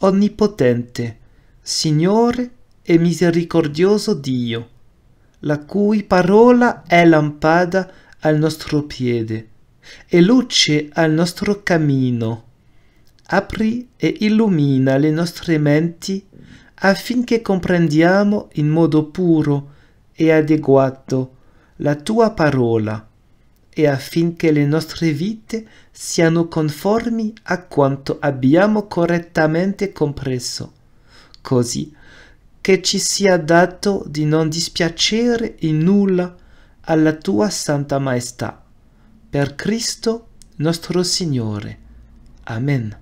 onnipotente, Signore e misericordioso Dio, la cui parola è lampada al nostro piede e luce al nostro cammino. Apri e illumina le nostre menti affinché comprendiamo in modo puro e adeguato la tua parola e affinché le nostre vite siano conformi a quanto abbiamo correttamente compreso, così che ci sia dato di non dispiacere in nulla alla tua Santa Maestà. Per Cristo nostro Signore. Amen.